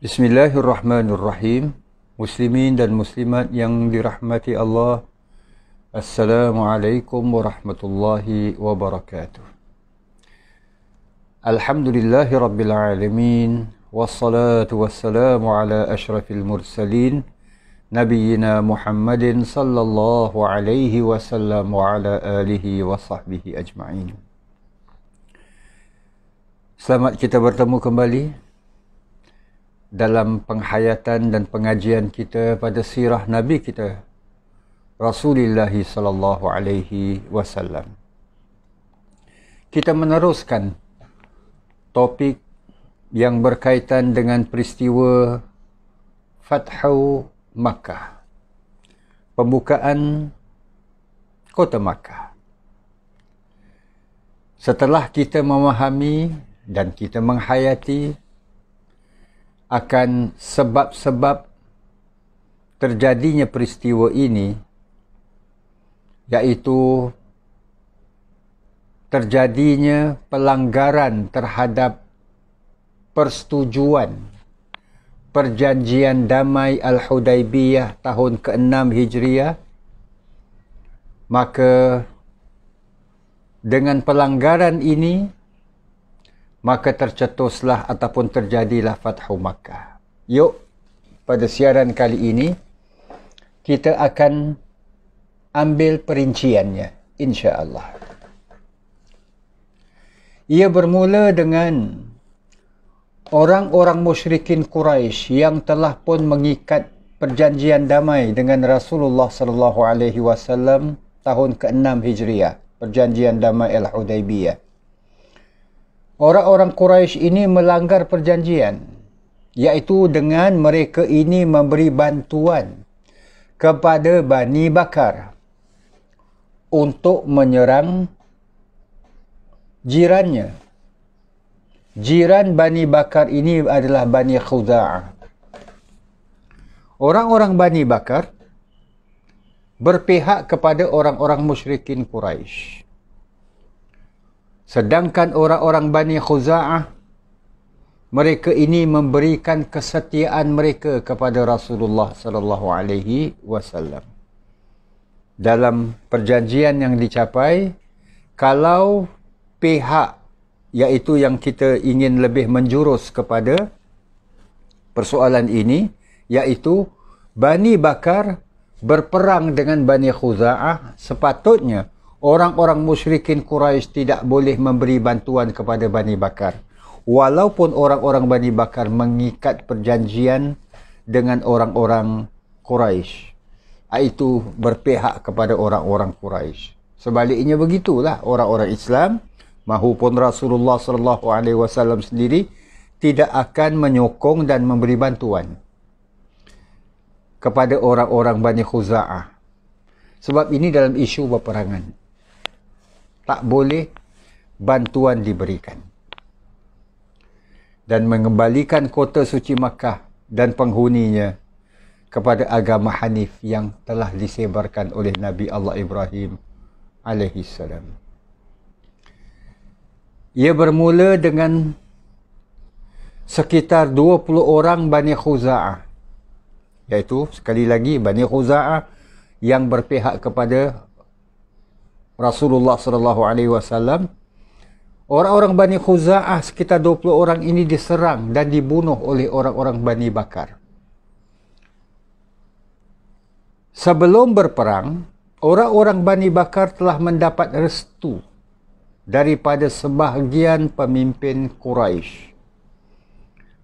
Bismillahirrahmanirrahim. Muslimin dan muslimat yang dirahmati Allah. Assalamualaikum warahmatullahi wabarakatuh. Alhamdulillahi Rabbil Alamin Wassalatu wassalamu ala ashrafil mursalin Nabiyina Muhammadin sallallahu alaihi wasallam Wa ala alihi wa sahbihi ajma'in Selamat kita bertemu kembali dalam penghayatan dan pengajian kita pada sirah nabi kita Rasulullah sallallahu alaihi wasallam kita meneruskan topik yang berkaitan dengan peristiwa Fathu Makkah pembukaan kota Makkah setelah kita memahami dan kita menghayati akan sebab-sebab terjadinya peristiwa ini iaitu terjadinya pelanggaran terhadap persetujuan perjanjian damai Al-Hudaibiyah tahun ke-6 Hijriah maka dengan pelanggaran ini maka tercetuslah ataupun terjadilah Fathu Makkah. Yuk, pada siaran kali ini, kita akan ambil perinciannya, insya Allah. Ia bermula dengan orang-orang musyrikin Quraisy yang telah pun mengikat perjanjian damai dengan Rasulullah sallallahu alaihi wasallam tahun ke-6 Hijriah, perjanjian damai Al-Hudaibiyah orang-orang Quraisy ini melanggar perjanjian iaitu dengan mereka ini memberi bantuan kepada Bani Bakar untuk menyerang jirannya. Jiran Bani Bakar ini adalah Bani Khuda'ah. Orang-orang Bani Bakar berpihak kepada orang-orang musyrikin Quraisy. Sedangkan orang-orang Bani Khuza'ah, mereka ini memberikan kesetiaan mereka kepada Rasulullah sallallahu alaihi wasallam. Dalam perjanjian yang dicapai, kalau pihak yaitu yang kita ingin lebih menjurus kepada persoalan ini, yaitu Bani Bakar berperang dengan Bani Khuza'ah sepatutnya orang-orang musyrikin Quraisy tidak boleh memberi bantuan kepada Bani Bakar. Walaupun orang-orang Bani Bakar mengikat perjanjian dengan orang-orang Quraisy, iaitu berpihak kepada orang-orang Quraisy. Sebaliknya begitulah orang-orang Islam mahupun Rasulullah sallallahu alaihi wasallam sendiri tidak akan menyokong dan memberi bantuan kepada orang-orang Bani Khuza'ah. Sebab ini dalam isu peperangan tak boleh bantuan diberikan. Dan mengembalikan kota suci Makkah dan penghuninya kepada agama Hanif yang telah disebarkan oleh Nabi Allah Ibrahim alaihi salam. Ia bermula dengan sekitar 20 orang Bani Khuza'ah iaitu sekali lagi Bani Khuza'ah yang berpihak kepada Rasulullah sallallahu alaihi wasallam orang-orang Bani Khuza'ah sekitar 20 orang ini diserang dan dibunuh oleh orang-orang Bani Bakar Sebelum berperang orang-orang Bani Bakar telah mendapat restu daripada sebahagian pemimpin Quraisy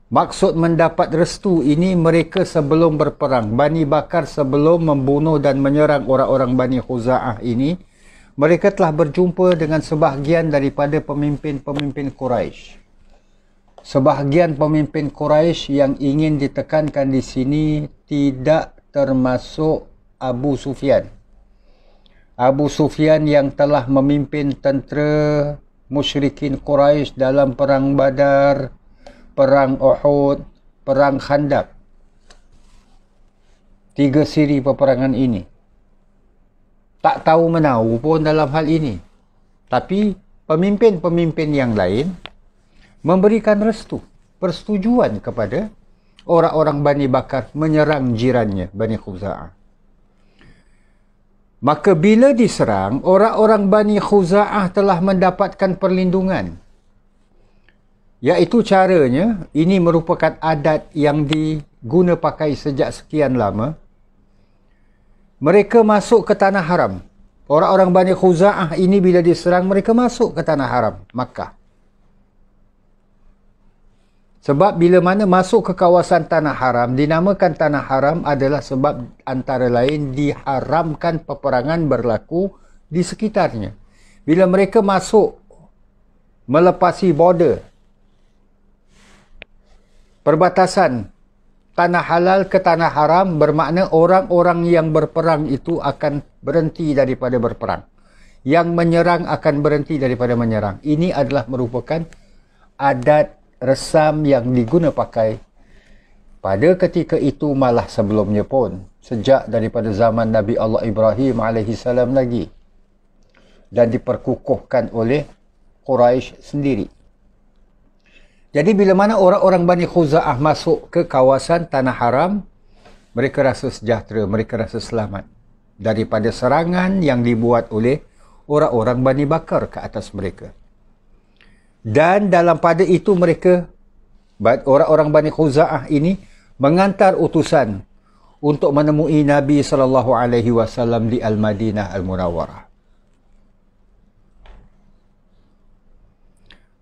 Maksud mendapat restu ini mereka sebelum berperang Bani Bakar sebelum membunuh dan menyerang orang-orang Bani Khuza'ah ini mereka telah berjumpa dengan sebahagian daripada pemimpin-pemimpin Quraisy. Sebahagian pemimpin Quraisy yang ingin ditekankan di sini tidak termasuk Abu Sufyan. Abu Sufyan yang telah memimpin tentera musyrikin Quraisy dalam perang Badar, perang Uhud, perang Khandaq. Tiga siri peperangan ini tak tahu menahu pun dalam hal ini. Tapi pemimpin-pemimpin yang lain memberikan restu, persetujuan kepada orang-orang Bani Bakar menyerang jirannya, Bani Khuza'ah. Maka bila diserang, orang-orang Bani Khuza'ah telah mendapatkan perlindungan. yaitu caranya, ini merupakan adat yang diguna pakai sejak sekian lama, mereka masuk ke tanah haram. Orang-orang Bani Khuza'ah ini bila diserang, mereka masuk ke tanah haram, Makkah. Sebab bila mana masuk ke kawasan tanah haram, dinamakan tanah haram adalah sebab antara lain diharamkan peperangan berlaku di sekitarnya. Bila mereka masuk melepasi border, perbatasan tanah halal ke tanah haram bermakna orang-orang yang berperang itu akan berhenti daripada berperang. Yang menyerang akan berhenti daripada menyerang. Ini adalah merupakan adat resam yang diguna pakai pada ketika itu malah sebelumnya pun. Sejak daripada zaman Nabi Allah Ibrahim AS lagi. Dan diperkukuhkan oleh Quraisy sendiri. Jadi bila mana orang-orang Bani Khuza'ah masuk ke kawasan Tanah Haram, mereka rasa sejahtera, mereka rasa selamat daripada serangan yang dibuat oleh orang-orang Bani Bakar ke atas mereka. Dan dalam pada itu mereka, orang-orang Bani Khuza'ah ini mengantar utusan untuk menemui Nabi SAW di Al-Madinah Al-Munawarah.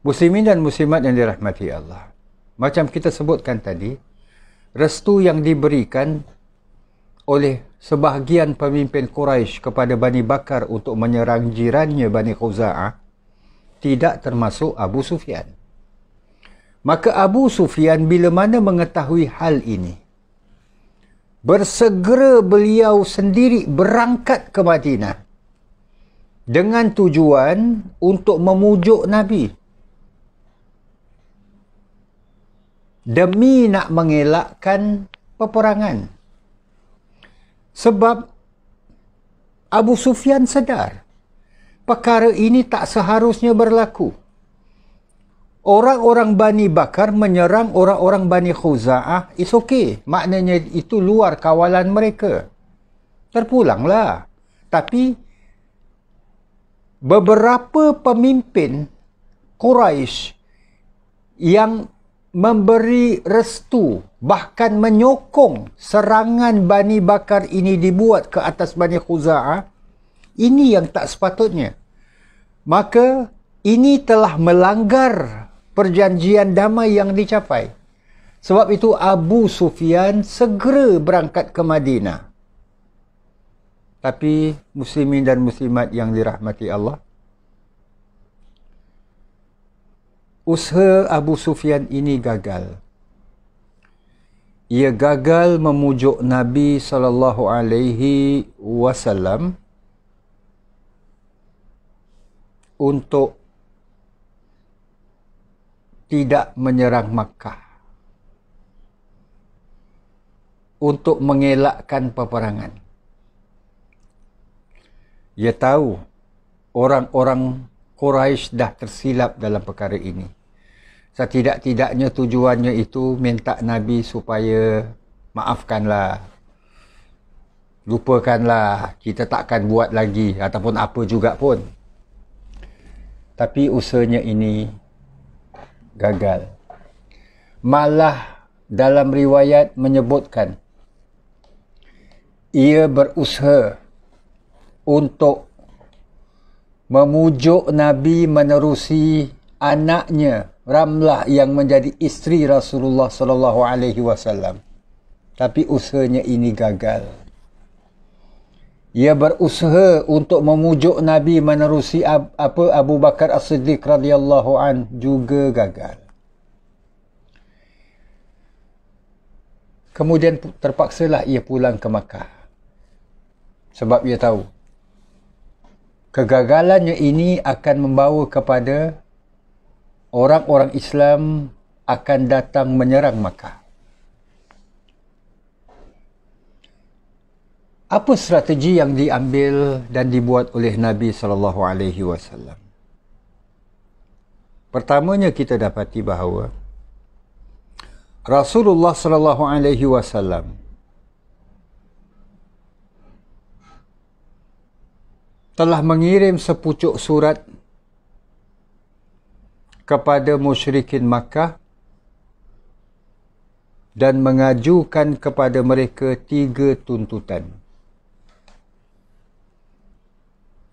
Muslimin dan muslimat yang dirahmati Allah. Macam kita sebutkan tadi, restu yang diberikan oleh sebahagian pemimpin Quraisy kepada Bani Bakar untuk menyerang jirannya Bani Khuza'ah tidak termasuk Abu Sufyan. Maka Abu Sufyan bila mana mengetahui hal ini, bersegera beliau sendiri berangkat ke Madinah dengan tujuan untuk memujuk Nabi demi nak mengelakkan peperangan. Sebab Abu Sufyan sedar perkara ini tak seharusnya berlaku. Orang-orang Bani Bakar menyerang orang-orang Bani Khuza'ah, it's okay. Maknanya itu luar kawalan mereka. Terpulanglah. Tapi beberapa pemimpin Quraisy yang memberi restu bahkan menyokong serangan Bani Bakar ini dibuat ke atas Bani Khuza'ah ini yang tak sepatutnya maka ini telah melanggar perjanjian damai yang dicapai sebab itu Abu Sufyan segera berangkat ke Madinah tapi muslimin dan muslimat yang dirahmati Allah usaha Abu Sufyan ini gagal. Ia gagal memujuk Nabi sallallahu alaihi wasallam untuk tidak menyerang Makkah. Untuk mengelakkan peperangan. Ia tahu orang-orang Quraisy dah tersilap dalam perkara ini. Setidak-tidaknya tujuannya itu minta Nabi supaya maafkanlah. Lupakanlah. Kita takkan buat lagi ataupun apa juga pun. Tapi usahanya ini gagal. Malah dalam riwayat menyebutkan ia berusaha untuk memujuk Nabi menerusi anaknya Ramlah yang menjadi isteri Rasulullah sallallahu alaihi wasallam. Tapi usahanya ini gagal. Ia berusaha untuk memujuk Nabi menerusi apa Abu Bakar As-Siddiq radhiyallahu an juga gagal. Kemudian terpaksalah ia pulang ke Makkah. Sebab ia tahu kegagalannya ini akan membawa kepada orang-orang Islam akan datang menyerang Makkah. Apa strategi yang diambil dan dibuat oleh Nabi sallallahu alaihi wasallam? Pertamanya kita dapati bahawa Rasulullah sallallahu alaihi wasallam telah mengirim sepucuk surat kepada musyrikin Makkah dan mengajukan kepada mereka tiga tuntutan.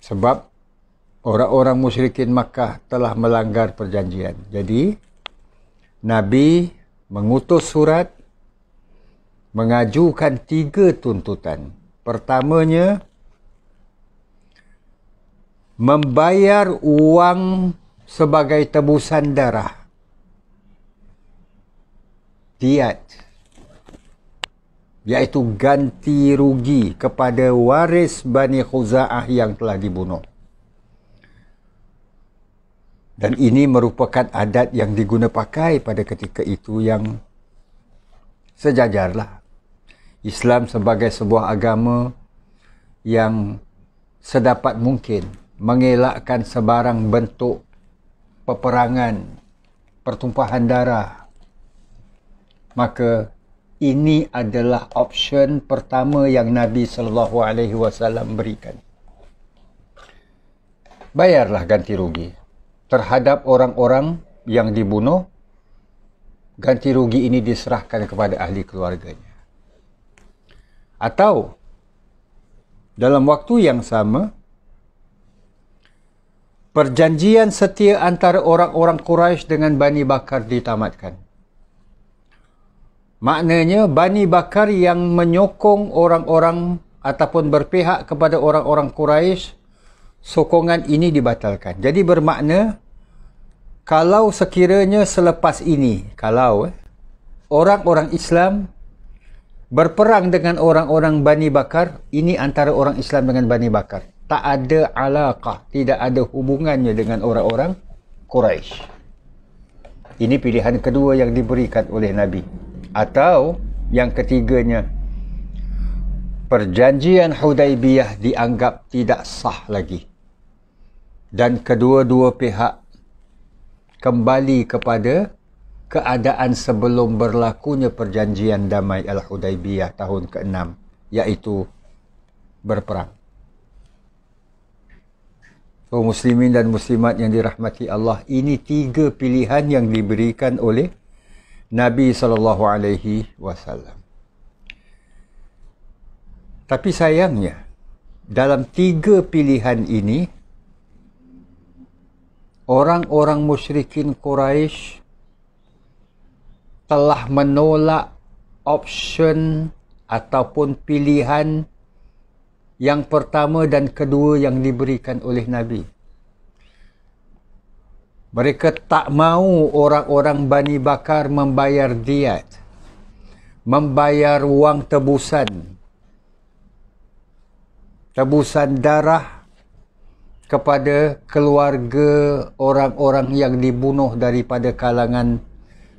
Sebab orang-orang musyrikin Makkah telah melanggar perjanjian. Jadi, Nabi mengutus surat mengajukan tiga tuntutan. Pertamanya, membayar uang sebagai tebusan darah. Diat. Iaitu ganti rugi kepada waris Bani Khuza'ah yang telah dibunuh. Dan ini merupakan adat yang diguna pakai pada ketika itu yang sejajarlah. Islam sebagai sebuah agama yang sedapat mungkin mengelakkan sebarang bentuk peperangan, pertumpahan darah. Maka ini adalah option pertama yang Nabi sallallahu alaihi wasallam berikan. Bayarlah ganti rugi terhadap orang-orang yang dibunuh. Ganti rugi ini diserahkan kepada ahli keluarganya. Atau dalam waktu yang sama, perjanjian setia antara orang-orang Quraisy dengan Bani Bakar ditamatkan. Maknanya Bani Bakar yang menyokong orang-orang ataupun berpihak kepada orang-orang Quraisy sokongan ini dibatalkan. Jadi bermakna kalau sekiranya selepas ini kalau eh, orang-orang Islam berperang dengan orang-orang Bani Bakar, ini antara orang Islam dengan Bani Bakar tak ada alaqah, tidak ada hubungannya dengan orang-orang Quraisy. Ini pilihan kedua yang diberikan oleh Nabi. Atau yang ketiganya perjanjian Hudaibiyah dianggap tidak sah lagi. Dan kedua-dua pihak kembali kepada keadaan sebelum berlakunya perjanjian damai Al-Hudaibiyah tahun ke-6 iaitu berperang. Oh muslimin dan muslimat yang dirahmati Allah ini tiga pilihan yang diberikan oleh Nabi sallallahu alaihi wasallam. Tapi sayangnya dalam tiga pilihan ini orang-orang musyrikin Quraisy telah menolak option ataupun pilihan yang pertama dan kedua yang diberikan oleh Nabi. Mereka tak mau orang-orang Bani Bakar membayar diat, membayar wang tebusan, tebusan darah kepada keluarga orang-orang yang dibunuh daripada kalangan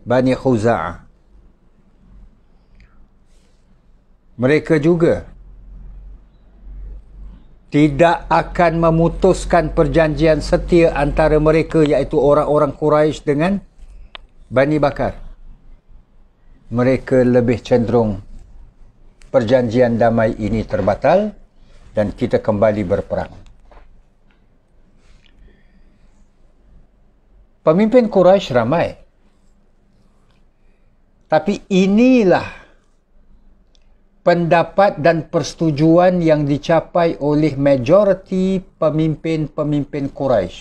Bani Khuza'ah. Mereka juga tidak akan memutuskan perjanjian setia antara mereka iaitu orang-orang Quraisy dengan Bani Bakar. Mereka lebih cenderung perjanjian damai ini terbatal dan kita kembali berperang. Pemimpin Quraisy ramai. Tapi inilah pendapat dan persetujuan yang dicapai oleh majoriti pemimpin-pemimpin Quraisy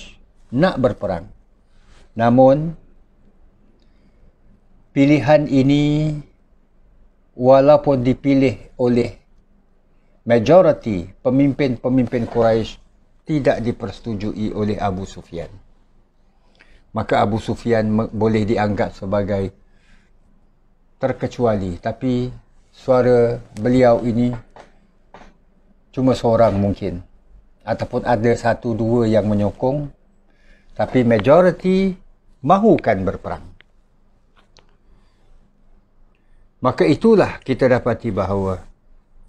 nak berperang. Namun pilihan ini walaupun dipilih oleh majoriti pemimpin-pemimpin Quraisy tidak dipersetujui oleh Abu Sufyan. Maka Abu Sufyan boleh dianggap sebagai terkecuali tapi suara beliau ini cuma seorang mungkin ataupun ada satu dua yang menyokong tapi majoriti mahukan berperang maka itulah kita dapati bahawa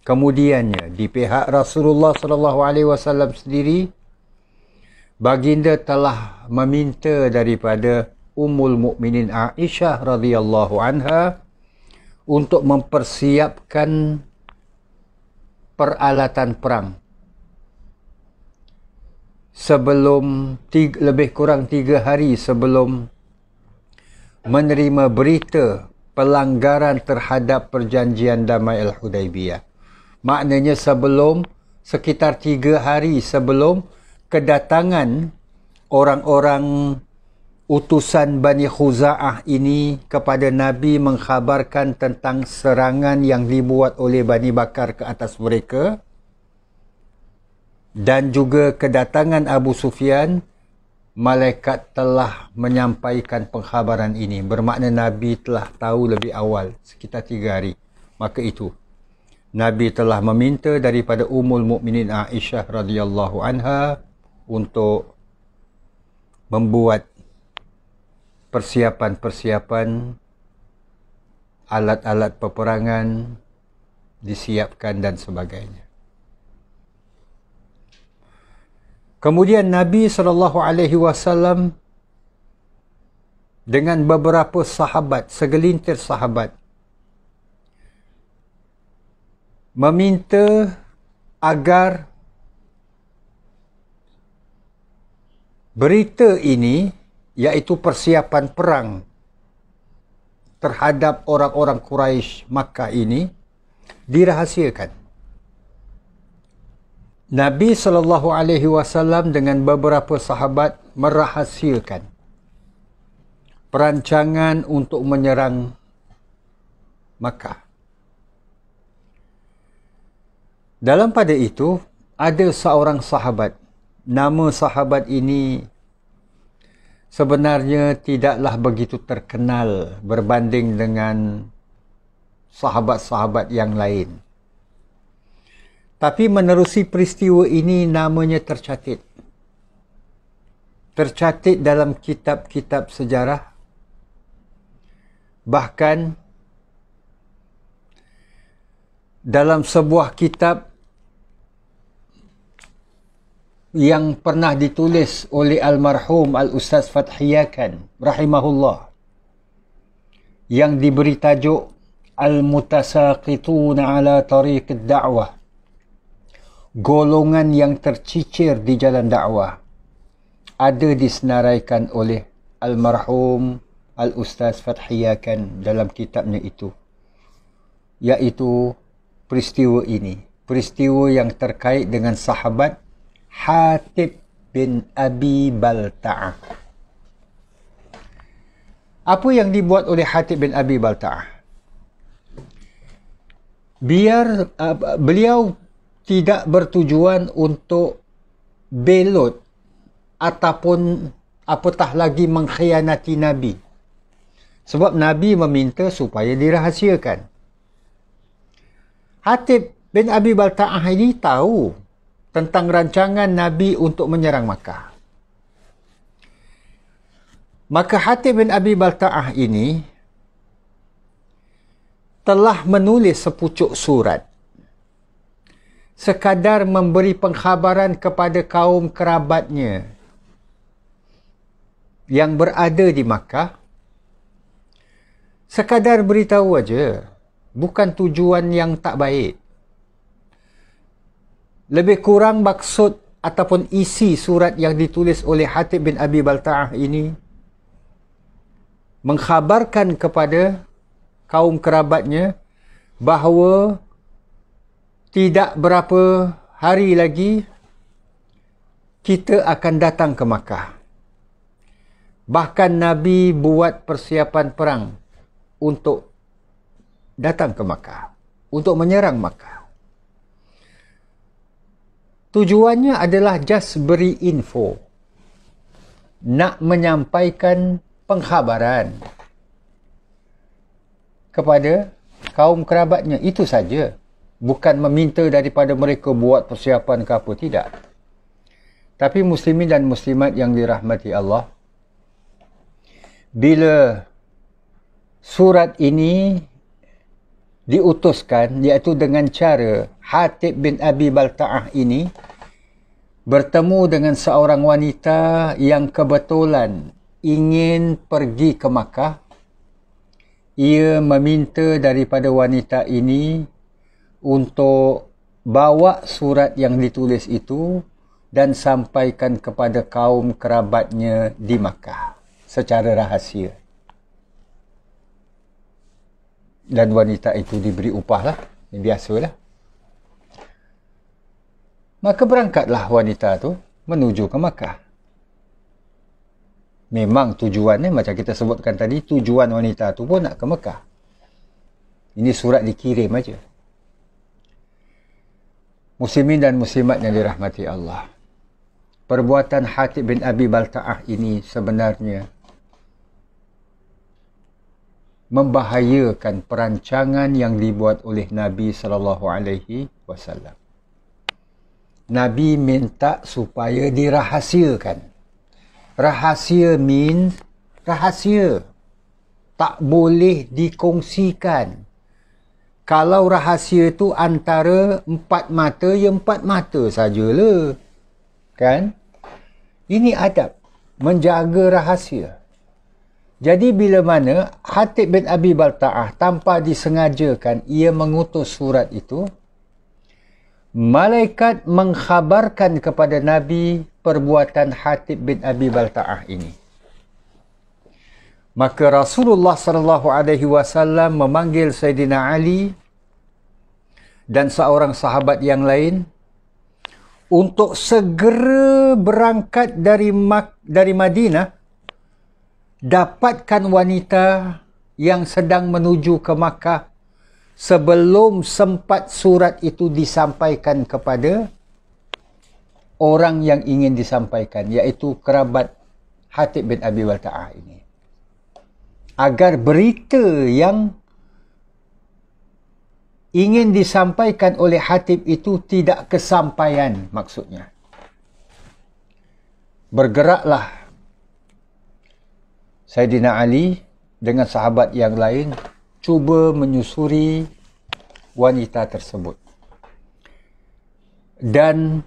kemudiannya di pihak Rasulullah sallallahu alaihi wasallam sendiri baginda telah meminta daripada Ummul Mukminin Aisyah radhiyallahu anha untuk mempersiapkan peralatan perang sebelum tiga, lebih kurang tiga hari sebelum menerima berita pelanggaran terhadap perjanjian damai Al-Hudaibiyah. Maknanya sebelum, sekitar tiga hari sebelum kedatangan orang-orang utusan Bani Khuza'ah ini kepada Nabi mengkhabarkan tentang serangan yang dibuat oleh Bani Bakar ke atas mereka dan juga kedatangan Abu Sufyan malaikat telah menyampaikan pengkhabaran ini bermakna Nabi telah tahu lebih awal sekitar tiga hari maka itu Nabi telah meminta daripada Ummul Mukminin Aisyah radhiyallahu anha untuk membuat persiapan-persiapan alat-alat peperangan disiapkan dan sebagainya. Kemudian Nabi sallallahu alaihi wasallam dengan beberapa sahabat, segelintir sahabat meminta agar berita ini Yaitu persiapan perang terhadap orang-orang Quraisy Makkah ini dirahasiakan. Nabi sallallahu alaihi wasallam dengan beberapa sahabat merahasiakan perancangan untuk menyerang Makkah. Dalam pada itu ada seorang sahabat. Nama sahabat ini sebenarnya tidaklah begitu terkenal berbanding dengan sahabat-sahabat yang lain. Tapi menerusi peristiwa ini namanya tercatit, tercatit dalam kitab-kitab sejarah. Bahkan dalam sebuah kitab yang pernah ditulis oleh almarhum al-ustaz Fathiyakan rahimahullah yang diberi tajuk al-mutasaqitun ala tariq dawah golongan yang tercicir di jalan dakwah ada disenaraikan oleh almarhum al-ustaz Fathiyakan dalam kitabnya itu iaitu peristiwa ini peristiwa yang terkait dengan sahabat Hatib bin Abi Balta'ah. Apa yang dibuat oleh Hatib bin Abi Balta'ah? Biar uh, beliau tidak bertujuan untuk belot ataupun apatah lagi mengkhianati Nabi. Sebab Nabi meminta supaya dirahasiakan. Hatib bin Abi Balta'ah ini tahu tentang rancangan Nabi untuk menyerang Makkah. Maka Hati bin Abi Balta'ah ini telah menulis sepucuk surat sekadar memberi pengkhabaran kepada kaum kerabatnya yang berada di Makkah sekadar beritahu aja bukan tujuan yang tak baik lebih kurang maksud ataupun isi surat yang ditulis oleh Hatib bin Abi Balta'ah ini mengkhabarkan kepada kaum kerabatnya bahawa tidak berapa hari lagi kita akan datang ke Makkah. Bahkan Nabi buat persiapan perang untuk datang ke Makkah, untuk menyerang Makkah tujuannya adalah just beri info nak menyampaikan pengkhabaran kepada kaum kerabatnya itu saja bukan meminta daripada mereka buat persiapan ke apa tidak tapi muslimin dan muslimat yang dirahmati Allah bila surat ini diutuskan iaitu dengan cara Hatib bin Abi Balta'ah ini bertemu dengan seorang wanita yang kebetulan ingin pergi ke Makkah. Ia meminta daripada wanita ini untuk bawa surat yang ditulis itu dan sampaikan kepada kaum kerabatnya di Makkah secara rahsia dan wanita itu diberi upah lah. Ini biasa lah. Maka berangkatlah wanita tu menuju ke Makkah. Memang tujuannya macam kita sebutkan tadi, tujuan wanita tu pun nak ke Makkah. Ini surat dikirim aja. Muslimin dan muslimat yang dirahmati Allah. Perbuatan Hatib bin Abi Balta'ah ini sebenarnya membahayakan perancangan yang dibuat oleh Nabi sallallahu alaihi wasallam. Nabi minta supaya dirahasiakan. Rahasia means rahasia. Tak boleh dikongsikan. Kalau rahasia tu antara empat mata, ya empat mata sajalah. Kan? Ini adab menjaga rahsia. Jadi bila mana Hatib bin Abi Balta'ah tanpa disengajakan ia mengutus surat itu, malaikat mengkhabarkan kepada Nabi perbuatan Hatib bin Abi Balta'ah ini. Maka Rasulullah sallallahu alaihi wasallam memanggil Sayyidina Ali dan seorang sahabat yang lain untuk segera berangkat dari dari Madinah dapatkan wanita yang sedang menuju ke Makkah sebelum sempat surat itu disampaikan kepada orang yang ingin disampaikan iaitu kerabat Hatib bin Abi Walta'ah ini agar berita yang ingin disampaikan oleh Hatib itu tidak kesampaian maksudnya bergeraklah Saidina Ali dengan sahabat yang lain cuba menyusuri wanita tersebut. Dan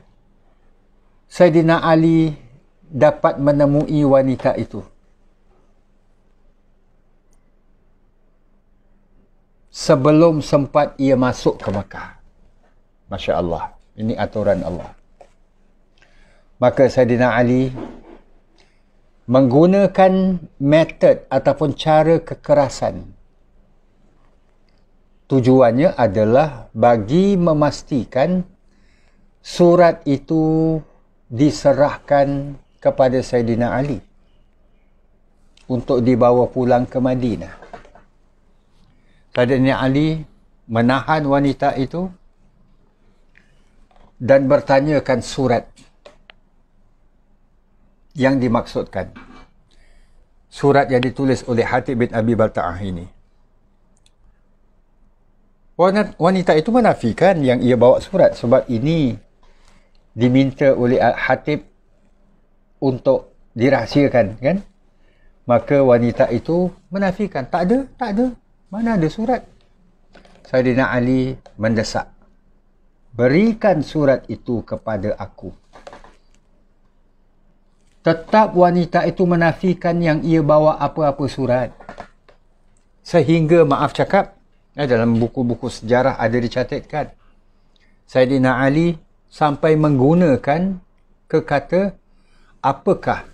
Saidina Ali dapat menemui wanita itu. Sebelum sempat ia masuk ke Mekah. Masya Allah. Ini aturan Allah. Maka Saidina Ali menggunakan metod ataupun cara kekerasan. Tujuannya adalah bagi memastikan surat itu diserahkan kepada Saidina Ali untuk dibawa pulang ke Madinah. Saidina Ali menahan wanita itu dan bertanyakan surat yang dimaksudkan surat yang ditulis oleh Hatib bin Abi Bata'ah ini. Wanita itu menafikan yang ia bawa surat sebab ini diminta oleh Hatib untuk dirahsiakan kan maka wanita itu menafikan tak ada tak ada mana ada surat Saidina Ali mendesak berikan surat itu kepada aku tetap wanita itu menafikan yang ia bawa apa-apa surat. Sehingga, maaf cakap, eh, dalam buku-buku sejarah ada dicatatkan. Saidina Ali sampai menggunakan kekata, apakah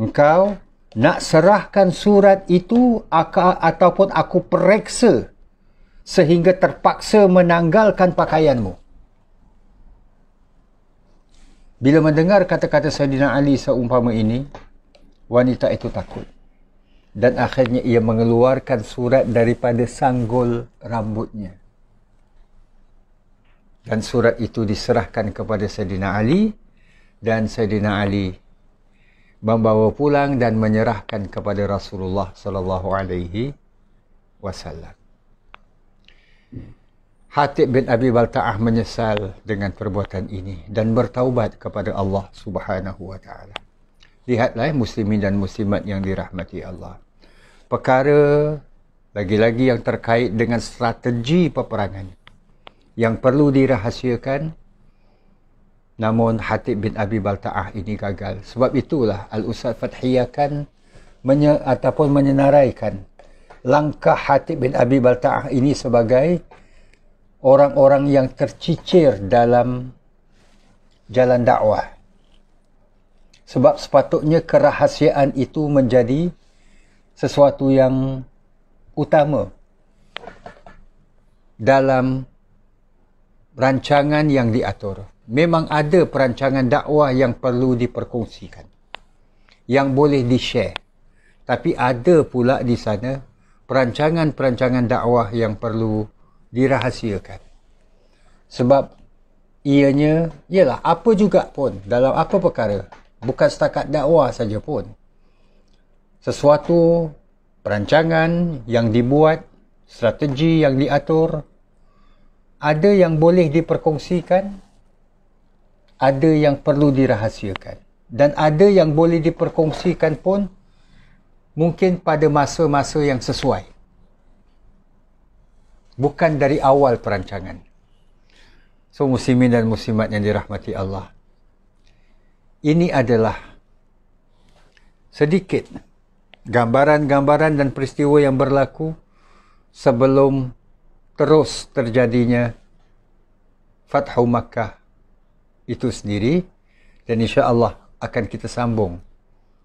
engkau nak serahkan surat itu ataupun aku periksa sehingga terpaksa menanggalkan pakaianmu. Bila mendengar kata-kata Sayyidina Ali seumpama ini, wanita itu takut. Dan akhirnya ia mengeluarkan surat daripada sanggul rambutnya. Dan surat itu diserahkan kepada Sayyidina Ali. Dan Sayyidina Ali membawa pulang dan menyerahkan kepada Rasulullah sallallahu alaihi wasallam. Hatib bin Abi Balta'ah menyesal dengan perbuatan ini dan bertaubat kepada Allah Subhanahu wa taala. Lihatlah muslimin dan muslimat yang dirahmati Allah. Perkara lagi-lagi yang terkait dengan strategi peperangan yang perlu dirahasiakan namun Hatib bin Abi Balta'ah ini gagal. Sebab itulah Al-Ustaz Fathiyakan menye ataupun menyenaraikan langkah Hatib bin Abi Balta'ah ini sebagai orang-orang yang tercicir dalam jalan dakwah. Sebab sepatutnya kerahasiaan itu menjadi sesuatu yang utama dalam rancangan yang diatur. Memang ada perancangan dakwah yang perlu diperkongsikan. Yang boleh di-share. Tapi ada pula di sana perancangan-perancangan dakwah yang perlu diperkongsikan dirahasiakan. Sebab ianya ialah apa juga pun dalam apa perkara, bukan setakat dakwah saja pun. Sesuatu perancangan yang dibuat, strategi yang diatur, ada yang boleh diperkongsikan, ada yang perlu dirahasiakan. Dan ada yang boleh diperkongsikan pun mungkin pada masa-masa yang sesuai bukan dari awal perancangan. So muslimin dan muslimat yang dirahmati Allah. Ini adalah sedikit gambaran-gambaran dan peristiwa yang berlaku sebelum terus terjadinya Fathu Makkah itu sendiri dan insya-Allah akan kita sambung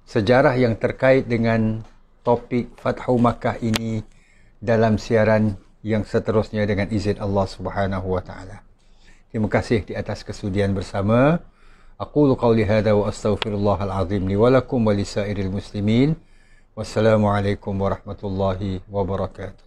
sejarah yang terkait dengan topik Fathu Makkah ini dalam siaran yang seterusnya dengan izin Allah Subhanahu wa taala. Terima kasih di atas kesudian bersama. أقول قولي هذا وأستغفر الله العظيم لي ولكم ولسائر المسلمين والسلام عليكم ورحمة الله وبركاته